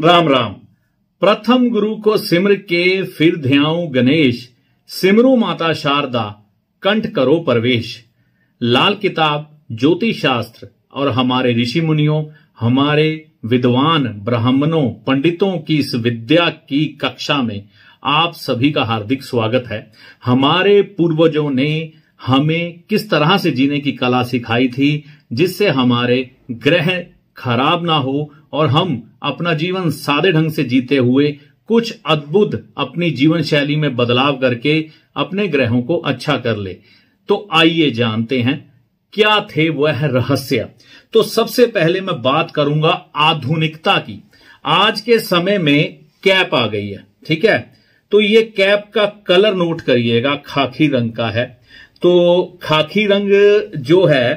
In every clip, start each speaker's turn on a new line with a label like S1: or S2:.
S1: राम राम प्रथम गुरु को सिमर के फिर ध्याऊ गणेश सिमरू माता शारदा कंठ करो प्रवेश लाल किताब ज्योतिष शास्त्र और हमारे ऋषि मुनियों हमारे विद्वान ब्राह्मणों पंडितों की इस विद्या की कक्षा में आप सभी का हार्दिक स्वागत है हमारे पूर्वजों ने हमें किस तरह से जीने की कला सिखाई थी जिससे हमारे ग्रह खराब ना हो और हम अपना जीवन सादे ढंग से जीते हुए कुछ अद्भुत अपनी जीवन शैली में बदलाव करके अपने ग्रहों को अच्छा कर ले तो आइए जानते हैं क्या थे वह रहस्य तो सबसे पहले मैं बात करूंगा आधुनिकता की आज के समय में कैप आ गई है ठीक है तो ये कैप का कलर नोट करिएगा खाकी रंग का है तो खाकी रंग जो है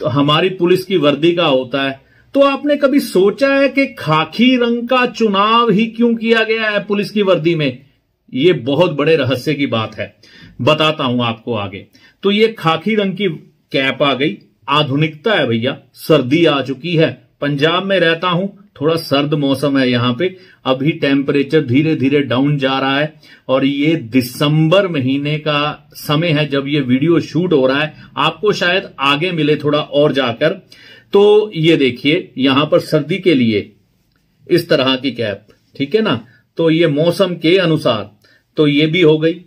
S1: तो हमारी पुलिस की वर्दी का होता है तो आपने कभी सोचा है कि खाकी रंग का चुनाव ही क्यों किया गया है पुलिस की वर्दी में ये बहुत बड़े रहस्य की बात है बताता हूं आपको आगे तो ये खाकी रंग की कैप आ गई आधुनिकता है भैया सर्दी आ चुकी है पंजाब में रहता हूं थोड़ा सर्द मौसम है यहां पे अभी टेम्परेचर धीरे धीरे डाउन जा रहा है और ये दिसंबर महीने का समय है जब ये वीडियो शूट हो रहा है आपको शायद आगे मिले थोड़ा और जाकर तो ये देखिए यहां पर सर्दी के लिए इस तरह की कैप ठीक है ना तो ये मौसम के अनुसार तो ये भी हो गई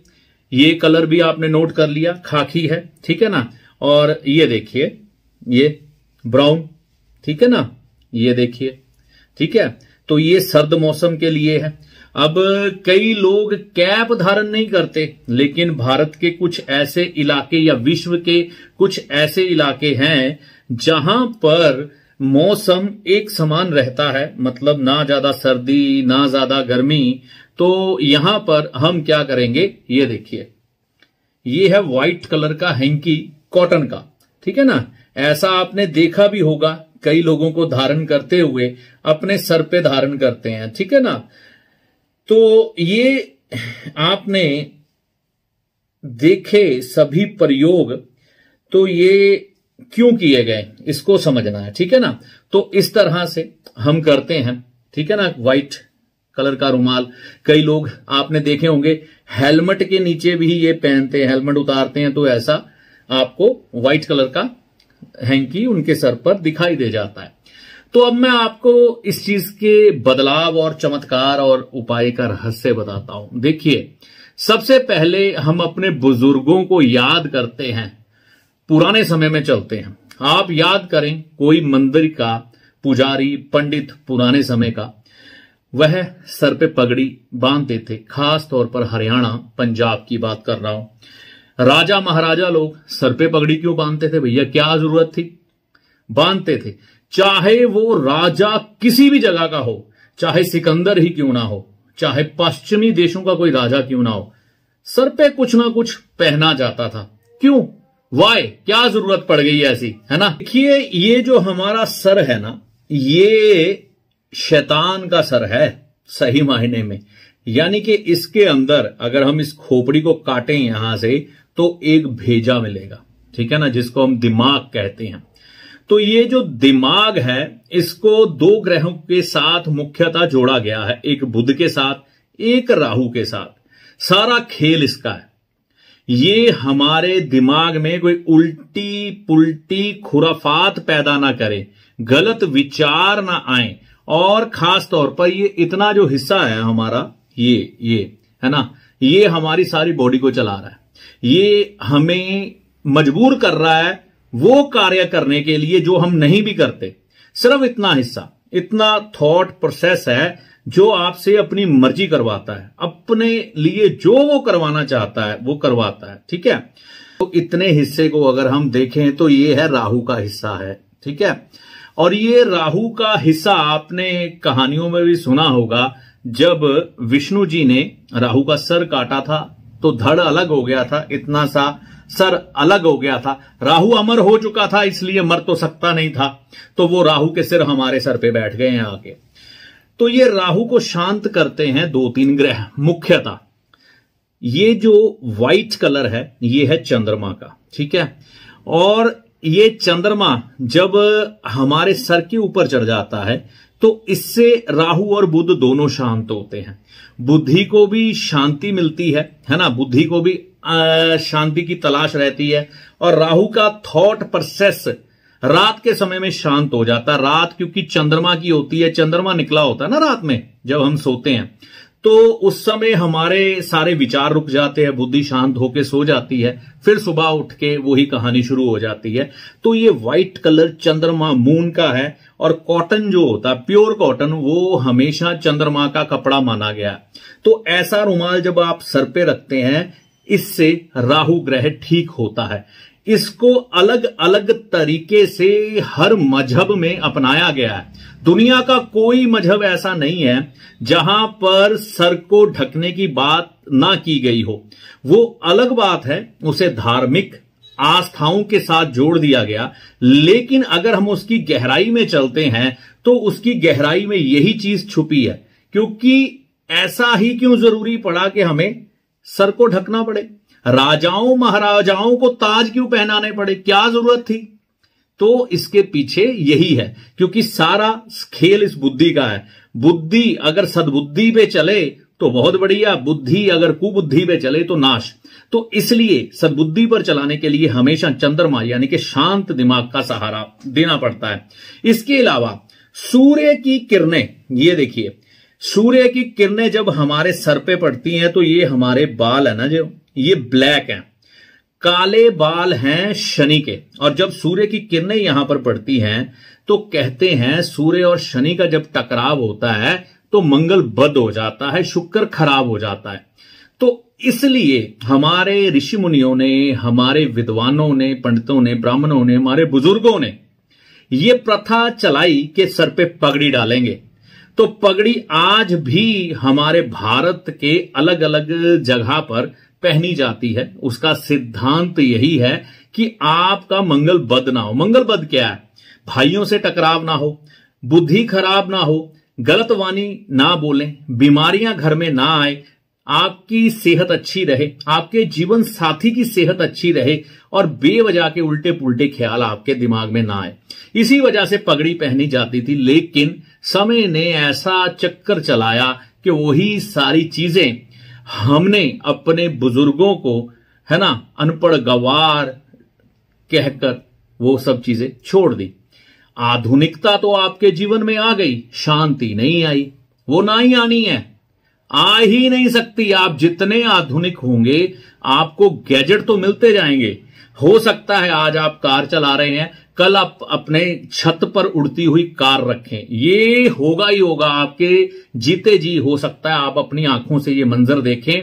S1: ये कलर भी आपने नोट कर लिया खाकी है ठीक है ना और ये देखिए ये ब्राउन ठीक है ना ये देखिए ठीक है तो ये सर्द मौसम के लिए है अब कई लोग कैप धारण नहीं करते लेकिन भारत के कुछ ऐसे इलाके या विश्व के कुछ ऐसे इलाके हैं जहां पर मौसम एक समान रहता है मतलब ना ज्यादा सर्दी ना ज्यादा गर्मी तो यहां पर हम क्या करेंगे ये देखिए ये है व्हाइट कलर का हैंकी कॉटन का ठीक है ना ऐसा आपने देखा भी होगा कई लोगों को धारण करते हुए अपने सर पे धारण करते हैं ठीक है ना तो ये आपने देखे सभी प्रयोग तो ये क्यों किए गए इसको समझना है ठीक है ना तो इस तरह से हम करते हैं ठीक है ना व्हाइट कलर का रुमाल कई लोग आपने देखे होंगे हेलमेट के नीचे भी ये पहनते हैं हेलमेट उतारते हैं तो ऐसा आपको व्हाइट कलर का हैंकी उनके सर पर दिखाई दे जाता है तो अब मैं आपको इस चीज के बदलाव और चमत्कार और उपाय का रहस्य बताता हूं देखिए सबसे पहले हम अपने बुजुर्गों को याद करते हैं पुराने समय में चलते हैं आप याद करें कोई मंदिर का पुजारी पंडित पुराने समय का वह सर पे पगड़ी बांधते थे खास तौर पर हरियाणा पंजाब की बात कर रहा हूं राजा महाराजा लोग सर पे पगड़ी क्यों बांधते थे भैया क्या जरूरत थी बांधते थे चाहे वो राजा किसी भी जगह का हो चाहे सिकंदर ही क्यों ना हो चाहे पश्चिमी देशों का कोई राजा क्यों ना हो सर पे कुछ ना कुछ पहना जाता था क्यों वाय क्या जरूरत पड़ गई ऐसी है ना देखिए ये जो हमारा सर है ना ये शैतान का सर है सही मायने में यानी कि इसके अंदर अगर हम इस खोपड़ी को काटें यहां से तो एक भेजा मिलेगा ठीक है ना जिसको हम दिमाग कहते हैं तो ये जो दिमाग है इसको दो ग्रहों के साथ मुख्यतः जोड़ा गया है एक बुद्ध के साथ एक राहु के साथ सारा खेल इसका है ये हमारे दिमाग में कोई उल्टी पुल्टी खुराफात पैदा ना करे गलत विचार ना आए और खास तौर पर ये इतना जो हिस्सा है हमारा ये ये है ना ये हमारी सारी बॉडी को चला रहा है ये हमें मजबूर कर रहा है वो कार्य करने के लिए जो हम नहीं भी करते सिर्फ इतना हिस्सा इतना थॉट प्रोसेस है जो आपसे अपनी मर्जी करवाता है अपने लिए जो वो करवाना चाहता है वो करवाता है ठीक है तो इतने हिस्से को अगर हम देखें तो ये है राहु का हिस्सा है ठीक है और ये राहु का हिस्सा आपने कहानियों में भी सुना होगा जब विष्णु जी ने राहु का सर काटा था तो धड़ अलग हो गया था इतना सा सर अलग हो गया था राहु अमर हो चुका था इसलिए मर तो सकता नहीं था तो वो राहु के सिर हमारे सर पे बैठ गए हैं आके तो ये राहु को शांत करते हैं दो तीन ग्रह मुख्यतः ये जो व्हाइट कलर है ये है चंद्रमा का ठीक है और ये चंद्रमा जब हमारे सर के ऊपर चढ़ जाता है तो इससे राहु और बुद्ध दोनों शांत होते हैं बुद्धि को भी शांति मिलती है है ना बुद्धि को भी शांति की तलाश रहती है और राहु का थॉट प्रोसेस रात के समय में शांत हो जाता है रात क्योंकि चंद्रमा की होती है चंद्रमा निकला होता है ना रात में जब हम सोते हैं तो उस समय हमारे सारे विचार रुक जाते हैं बुद्धि शांत होके सो जाती है फिर सुबह उठ के वही कहानी शुरू हो जाती है तो ये व्हाइट कलर चंद्रमा मून का है और कॉटन जो होता है प्योर कॉटन वो हमेशा चंद्रमा का कपड़ा माना गया तो ऐसा रुमाल जब आप सर पे रखते हैं इससे राहु ग्रह ठीक होता है इसको अलग अलग तरीके से हर मजहब में अपनाया गया है दुनिया का कोई मजहब ऐसा नहीं है जहां पर सर को ढकने की बात ना की गई हो वो अलग बात है उसे धार्मिक आस्थाओं के साथ जोड़ दिया गया लेकिन अगर हम उसकी गहराई में चलते हैं तो उसकी गहराई में यही चीज छुपी है क्योंकि ऐसा ही क्यों जरूरी पड़ा कि हमें सर को ढकना पड़े राजाओं महाराजाओं को ताज क्यों पहनाने पड़े क्या जरूरत थी तो इसके पीछे यही है क्योंकि सारा खेल इस बुद्धि का है बुद्धि अगर सदबुद्धि पे चले तो बहुत बढ़िया बुद्धि अगर कुबुद्धि पे चले तो नाश तो इसलिए सदबुद्धि पर चलाने के लिए हमेशा चंद्रमा यानी कि शांत दिमाग का सहारा देना पड़ता है इसके अलावा सूर्य की किरणें ये देखिए सूर्य की किरणें जब हमारे सर पे पड़ती हैं तो ये हमारे बाल है ना जो ये ब्लैक हैं काले बाल हैं शनि के और जब सूर्य की किरणें यहां पर पड़ती हैं तो कहते हैं सूर्य और शनि का जब टकराव होता है तो मंगल बद हो जाता है शुक्र खराब हो जाता है तो इसलिए हमारे ऋषि मुनियों ने हमारे विद्वानों ने पंडितों ने ब्राह्मणों ने हमारे बुजुर्गों ने ये प्रथा चलाई कि सर पे पगड़ी डालेंगे तो पगड़ी आज भी हमारे भारत के अलग अलग जगह पर पहनी जाती है उसका सिद्धांत यही है कि आपका मंगल बद ना हो मंगल बद क्या है भाइयों से टकराव ना हो बुद्धि खराब ना हो गलत वाणी ना बोलें बीमारियां घर में ना आए आपकी सेहत अच्छी रहे आपके जीवन साथी की सेहत अच्छी रहे और बेवजह के उल्टे पुल्टे ख्याल आपके दिमाग में ना आए इसी वजह से पगड़ी पहनी जाती थी लेकिन समय ने ऐसा चक्कर चलाया कि वही सारी चीजें हमने अपने बुजुर्गों को है ना अनपढ़ गवार कहकर वो सब चीजें छोड़ दी आधुनिकता तो आपके जीवन में आ गई शांति नहीं आई वो ना ही आनी है आ ही नहीं सकती आप जितने आधुनिक होंगे आपको गैजेट तो मिलते जाएंगे हो सकता है आज आप कार चला रहे हैं कल आप अपने छत पर उड़ती हुई कार रखें ये होगा ही होगा आपके जीते जी हो सकता है आप अपनी आंखों से ये मंजर देखें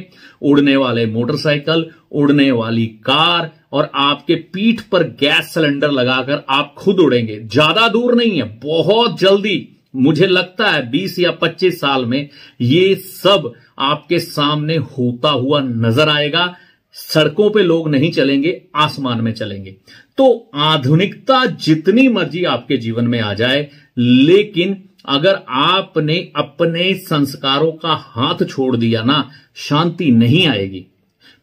S1: उड़ने वाले मोटरसाइकिल उड़ने वाली कार और आपके पीठ पर गैस सिलेंडर लगाकर आप खुद उड़ेंगे ज्यादा दूर नहीं है बहुत जल्दी मुझे लगता है 20 या 25 साल में ये सब आपके सामने होता हुआ नजर आएगा सड़कों पे लोग नहीं चलेंगे आसमान में चलेंगे तो आधुनिकता जितनी मर्जी आपके जीवन में आ जाए लेकिन अगर आपने अपने संस्कारों का हाथ छोड़ दिया ना शांति नहीं आएगी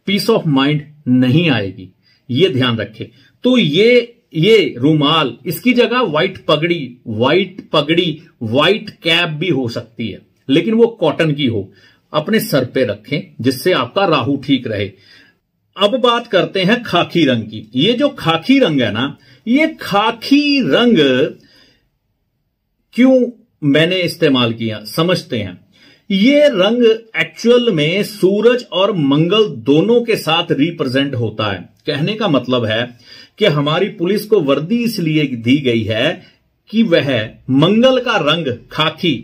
S1: पीस ऑफ माइंड नहीं आएगी ये ध्यान रखे तो ये ये रूमाल इसकी जगह व्हाइट पगड़ी व्हाइट पगड़ी व्हाइट कैप भी हो सकती है लेकिन वो कॉटन की हो अपने सर पे रखें जिससे आपका राहु ठीक रहे अब बात करते हैं खाकी रंग की ये जो खाकी रंग है ना ये खाकी रंग क्यों मैंने इस्तेमाल किया समझते हैं ये रंग एक्चुअल में सूरज और मंगल दोनों के साथ रिप्रेजेंट होता है कहने का मतलब है कि हमारी पुलिस को वर्दी इसलिए दी गई है कि वह मंगल का रंग खाकी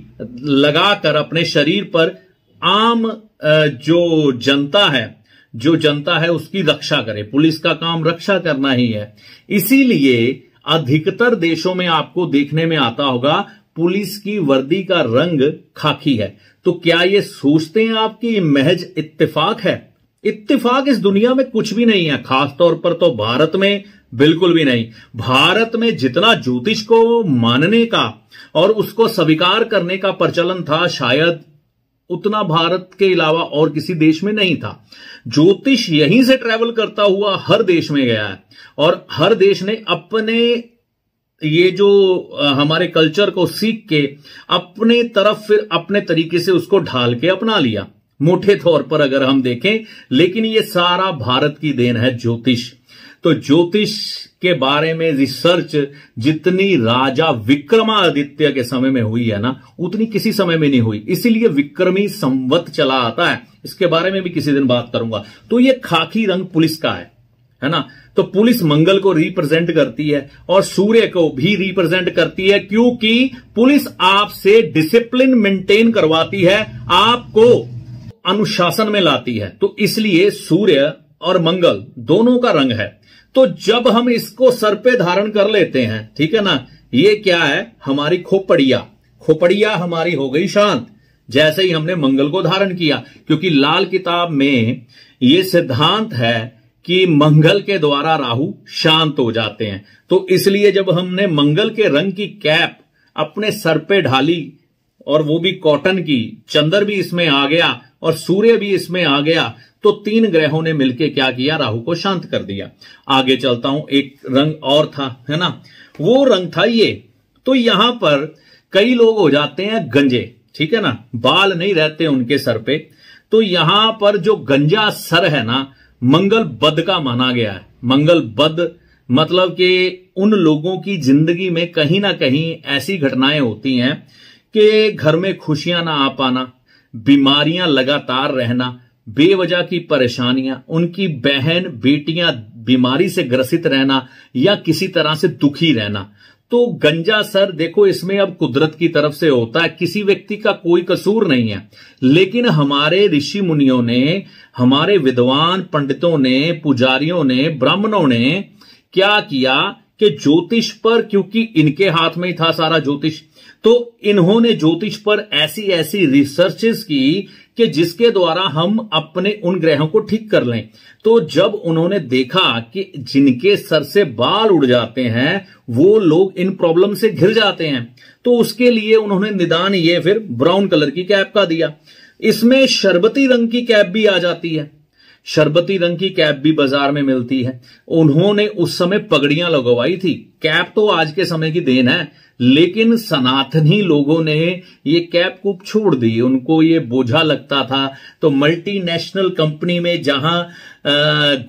S1: लगाकर अपने शरीर पर आम जो जनता है जो जनता है उसकी रक्षा करे पुलिस का काम रक्षा करना ही है इसीलिए अधिकतर देशों में आपको देखने में आता होगा पुलिस की वर्दी का रंग खाकी है तो क्या ये सोचते हैं आप कि महज इत्तेफाक है इत्तेफाक इस दुनिया में कुछ भी नहीं है खासतौर पर तो भारत में बिल्कुल भी नहीं भारत में जितना ज्योतिष को मानने का और उसको स्वीकार करने का प्रचलन था शायद उतना भारत के अलावा और किसी देश में नहीं था ज्योतिष यहीं से ट्रैवल करता हुआ हर देश में गया है और हर देश ने अपने ये जो हमारे कल्चर को सीख के अपने तरफ फिर अपने तरीके से उसको ढाल के अपना लिया मोटे तौर पर अगर हम देखें लेकिन ये सारा भारत की देन है ज्योतिष तो ज्योतिष के बारे में रिसर्च जितनी राजा विक्रमादित्य के समय में हुई है ना उतनी किसी समय में नहीं हुई इसीलिए विक्रमी संवत चला आता है इसके बारे में भी किसी दिन बात करूंगा तो ये खाकी रंग पुलिस का है है ना तो पुलिस मंगल को रिप्रेजेंट करती है और सूर्य को भी रिप्रेजेंट करती है क्योंकि पुलिस आपसे डिसिप्लिन मेंटेन करवाती है आपको अनुशासन में लाती है तो इसलिए सूर्य और मंगल दोनों का रंग है तो जब हम इसको सर पे धारण कर लेते हैं ठीक है ना ये क्या है हमारी खोपड़िया खोपड़िया हमारी हो गई शांत जैसे ही हमने मंगल को धारण किया क्योंकि लाल किताब में ये सिद्धांत है कि मंगल के द्वारा राहु शांत हो जाते हैं तो इसलिए जब हमने मंगल के रंग की कैप अपने सर पे ढाली और वो भी कॉटन की चंदर भी इसमें आ गया और सूर्य भी इसमें आ गया तो तीन ग्रहों ने मिलकर क्या किया राहु को शांत कर दिया आगे चलता हूं एक रंग और था है ना वो रंग था ये तो यहां पर कई लोग हो जाते हैं गंजे ठीक है ना बाल नहीं रहते उनके सर पे तो यहां पर जो गंजा सर है ना मंगल बद का माना गया है मंगल बद मतलब कि उन लोगों की जिंदगी में कहीं ना कहीं ऐसी घटनाएं होती हैं कि घर में खुशियां ना आ पाना बीमारियां लगातार रहना बेवजह की परेशानियां उनकी बहन बेटियां बीमारी से ग्रसित रहना या किसी तरह से दुखी रहना तो गंजा सर देखो इसमें अब कुदरत की तरफ से होता है किसी व्यक्ति का कोई कसूर नहीं है लेकिन हमारे ऋषि मुनियों ने हमारे विद्वान पंडितों ने पुजारियों ने ब्राह्मणों ने क्या किया कि ज्योतिष पर क्योंकि इनके हाथ में ही था सारा ज्योतिष तो इन्होंने ज्योतिष पर ऐसी ऐसी रिसर्चेस की कि जिसके द्वारा हम अपने उन ग्रहों को ठीक कर लें तो जब उन्होंने देखा कि जिनके सर से बाल उड़ जाते हैं वो लोग इन प्रॉब्लम से घिर जाते हैं तो उसके लिए उन्होंने निदान ये फिर ब्राउन कलर की कैप का दिया इसमें शरबती रंग की कैप भी आ जाती है शरबती रंग की कैप भी बाजार में मिलती है उन्होंने उस समय पगड़ियां लगवाई थी कैप तो आज के समय की देन है लेकिन सनातनी लोगों ने ये कैप को छोड़ दी उनको ये बोझा लगता था तो मल्टीनेशनल कंपनी में जहां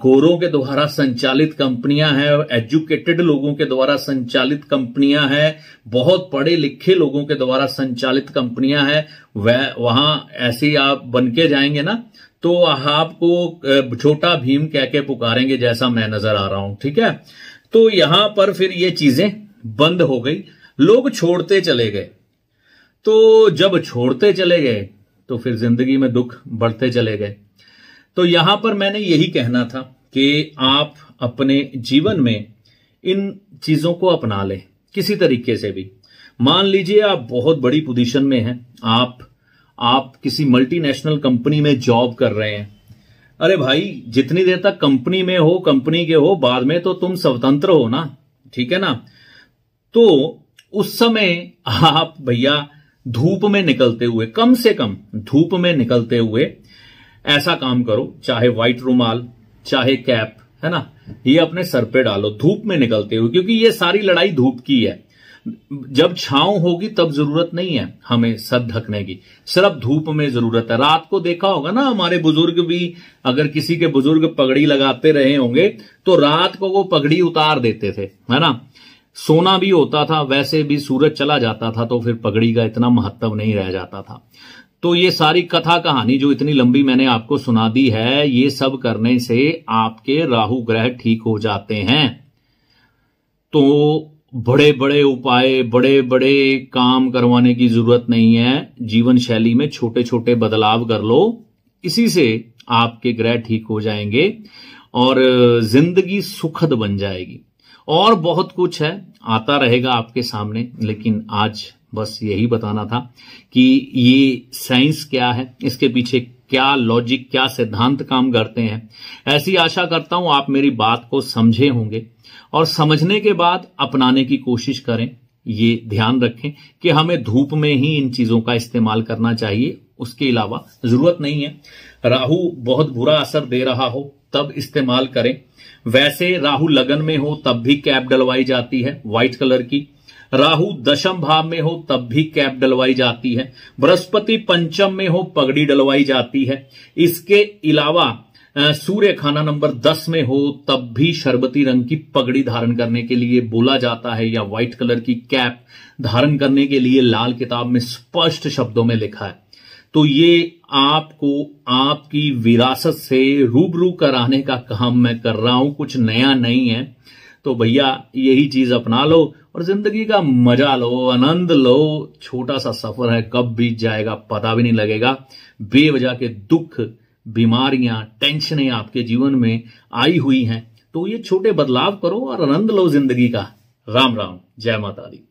S1: गोरों के द्वारा संचालित कंपनियां हैं एजुकेटेड लोगों के द्वारा संचालित कंपनियां हैं बहुत पढ़े लिखे लोगों के द्वारा संचालित कंपनियां हैं वह वहां ऐसे आप बन के जाएंगे ना तो आपको छोटा भीम कह के पुकारेंगे जैसा मैं नजर आ रहा हूं ठीक है तो यहां पर फिर ये चीजें बंद हो गई लोग छोड़ते चले गए तो जब छोड़ते चले गए तो फिर जिंदगी में दुख बढ़ते चले गए तो यहां पर मैंने यही कहना था कि आप अपने जीवन में इन चीजों को अपना लें किसी तरीके से भी मान लीजिए आप बहुत बड़ी पोजीशन में हैं आप आप किसी मल्टीनेशनल कंपनी में जॉब कर रहे हैं अरे भाई जितनी देर तक कंपनी में हो कंपनी के हो बाद में तो तुम स्वतंत्र हो ना ठीक है ना तो उस समय आप भैया धूप में निकलते हुए कम से कम धूप में निकलते हुए ऐसा काम करो चाहे व्हाइट रूमाल चाहे कैप है ना ये अपने सर पे डालो धूप में निकलते हुए क्योंकि ये सारी लड़ाई धूप की है जब छांव होगी तब जरूरत नहीं है हमें सर ढकने की सिर्फ धूप में जरूरत है रात को देखा होगा ना हमारे बुजुर्ग भी अगर किसी के बुजुर्ग पगड़ी लगाते रहे होंगे तो रात को वो पगड़ी उतार देते थे है ना सोना भी होता था वैसे भी सूरज चला जाता था तो फिर पगड़ी का इतना महत्व नहीं रह जाता था तो ये सारी कथा कहानी जो इतनी लंबी मैंने आपको सुना दी है ये सब करने से आपके राहु ग्रह ठीक हो जाते हैं तो बड़े बड़े उपाय बड़े बड़े काम करवाने की जरूरत नहीं है जीवन शैली में छोटे छोटे बदलाव कर लो इसी से आपके ग्रह ठीक हो जाएंगे और जिंदगी सुखद बन जाएगी और बहुत कुछ है आता रहेगा आपके सामने लेकिन आज बस यही बताना था कि ये साइंस क्या है इसके पीछे क्या लॉजिक क्या सिद्धांत काम करते हैं ऐसी आशा करता हूं आप मेरी बात को समझे होंगे और समझने के बाद अपनाने की कोशिश करें ये ध्यान रखें कि हमें धूप में ही इन चीजों का इस्तेमाल करना चाहिए उसके अलावा जरूरत नहीं है राहु बहुत बुरा असर दे रहा हो तब इस्तेमाल करें वैसे राहु लगन में हो तब भी कैप डलवाई जाती है व्हाइट कलर की राहु दशम भाव में हो तब भी कैप डलवाई जाती है बृहस्पति पंचम में हो पगड़ी डलवाई जाती है इसके अलावा सूर्य खाना नंबर दस में हो तब भी शरबती रंग की पगड़ी धारण करने के लिए बोला जाता है या व्हाइट कलर की कैप धारण करने के लिए लाल किताब में स्पष्ट शब्दों में लिखा है तो ये आपको आपकी विरासत से रूबरू कराने का काम मैं कर रहा हूं कुछ नया नहीं है तो भैया यही चीज अपना लो और जिंदगी का मजा लो आनंद लो छोटा सा सफर है कब बीत जाएगा पता भी नहीं लगेगा बेवजह के दुख बीमारियां टेंशनें आपके जीवन में आई हुई हैं तो ये छोटे बदलाव करो और आनंद लो जिंदगी का राम राम जय माता दी